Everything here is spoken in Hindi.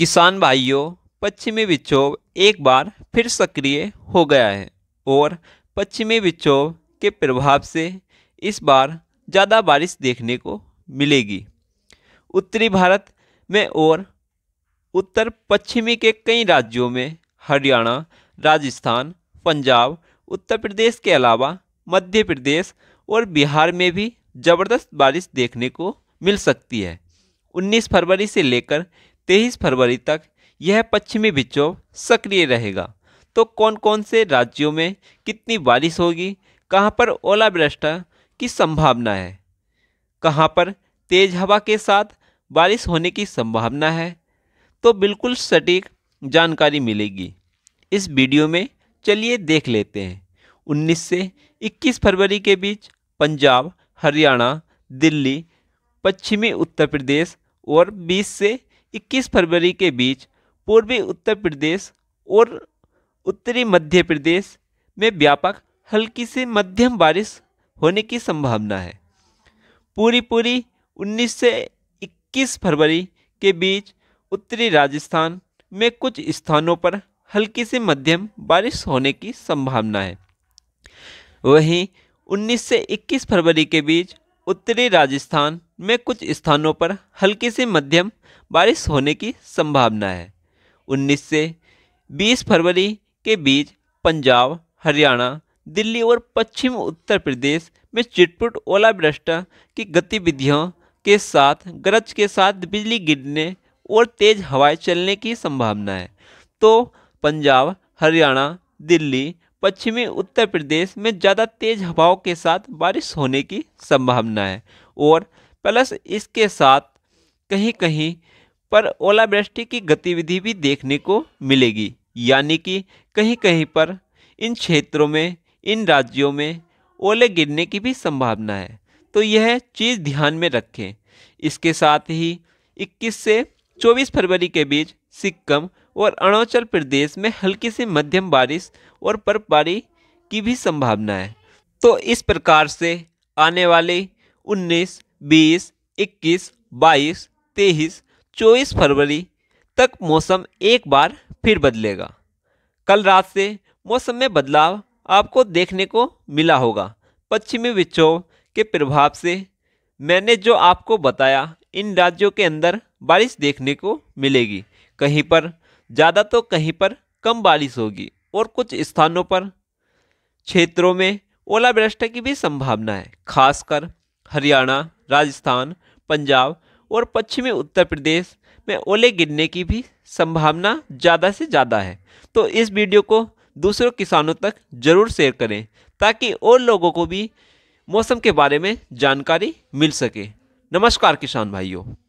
किसान भाइयों पश्चिमी विक्षोभ एक बार फिर सक्रिय हो गया है और पश्चिमी विक्षोभ के प्रभाव से इस बार ज़्यादा बारिश देखने को मिलेगी उत्तरी भारत में और उत्तर पश्चिमी के कई राज्यों में हरियाणा राजस्थान पंजाब उत्तर प्रदेश के अलावा मध्य प्रदेश और बिहार में भी ज़बरदस्त बारिश देखने को मिल सकती है 19 फरवरी से लेकर तेईस फरवरी तक यह पश्चिमी विक्षोभ सक्रिय रहेगा तो कौन कौन से राज्यों में कितनी बारिश होगी कहाँ पर ओलावृष्टि की संभावना है कहाँ पर तेज हवा के साथ बारिश होने की संभावना है तो बिल्कुल सटीक जानकारी मिलेगी इस वीडियो में चलिए देख लेते हैं 19 से 21 फरवरी के बीच पंजाब हरियाणा दिल्ली पश्चिमी उत्तर प्रदेश और 20 से 21 फरवरी के बीच पूर्वी उत्तर प्रदेश और उत्तरी मध्य प्रदेश में व्यापक हल्की से मध्यम बारिश होने की संभावना है पूरी पूरी 19 से 21 फरवरी के बीच उत्तरी राजस्थान में कुछ स्थानों पर हल्की से मध्यम बारिश होने की संभावना है वहीं 19 से 21 फरवरी के बीच उत्तरी राजस्थान में कुछ स्थानों पर हल्की से मध्यम बारिश होने की संभावना है 19 से 20 फरवरी के बीच पंजाब हरियाणा दिल्ली और पश्चिम उत्तर प्रदेश में चिटपुट ओलावृष्टा की गतिविधियों के साथ गरज के साथ बिजली गिरने और तेज़ हवाएं चलने की संभावना है तो पंजाब हरियाणा दिल्ली पश्चिमी उत्तर प्रदेश में ज़्यादा तेज हवाओं के साथ बारिश होने की संभावना है और प्लस इसके साथ कहीं कहीं पर ओलावृष्टि की गतिविधि भी देखने को मिलेगी यानी कि कहीं कहीं पर इन क्षेत्रों में इन राज्यों में ओले गिरने की भी संभावना है तो यह चीज़ ध्यान में रखें इसके साथ ही 21 से 24 फरवरी के बीच सिक्किम और अरुणाचल प्रदेश में हल्की से मध्यम बारिश और बर्फबारी की भी संभावना है तो इस प्रकार से आने वाले 19, 20, 21, 22, 23, 24 फरवरी तक मौसम एक बार फिर बदलेगा कल रात से मौसम में बदलाव आपको देखने को मिला होगा पश्चिमी विक्षोभ के प्रभाव से मैंने जो आपको बताया इन राज्यों के अंदर बारिश देखने को मिलेगी कहीं पर ज़्यादा तो कहीं पर कम बारिश होगी और कुछ स्थानों पर क्षेत्रों में ओलावृष्टि की भी संभावना है खासकर हरियाणा राजस्थान पंजाब और पश्चिमी उत्तर प्रदेश में ओले गिरने की भी संभावना ज़्यादा से ज़्यादा है तो इस वीडियो को दूसरों किसानों तक ज़रूर शेयर करें ताकि और लोगों को भी मौसम के बारे में जानकारी मिल सके नमस्कार किसान भाइयों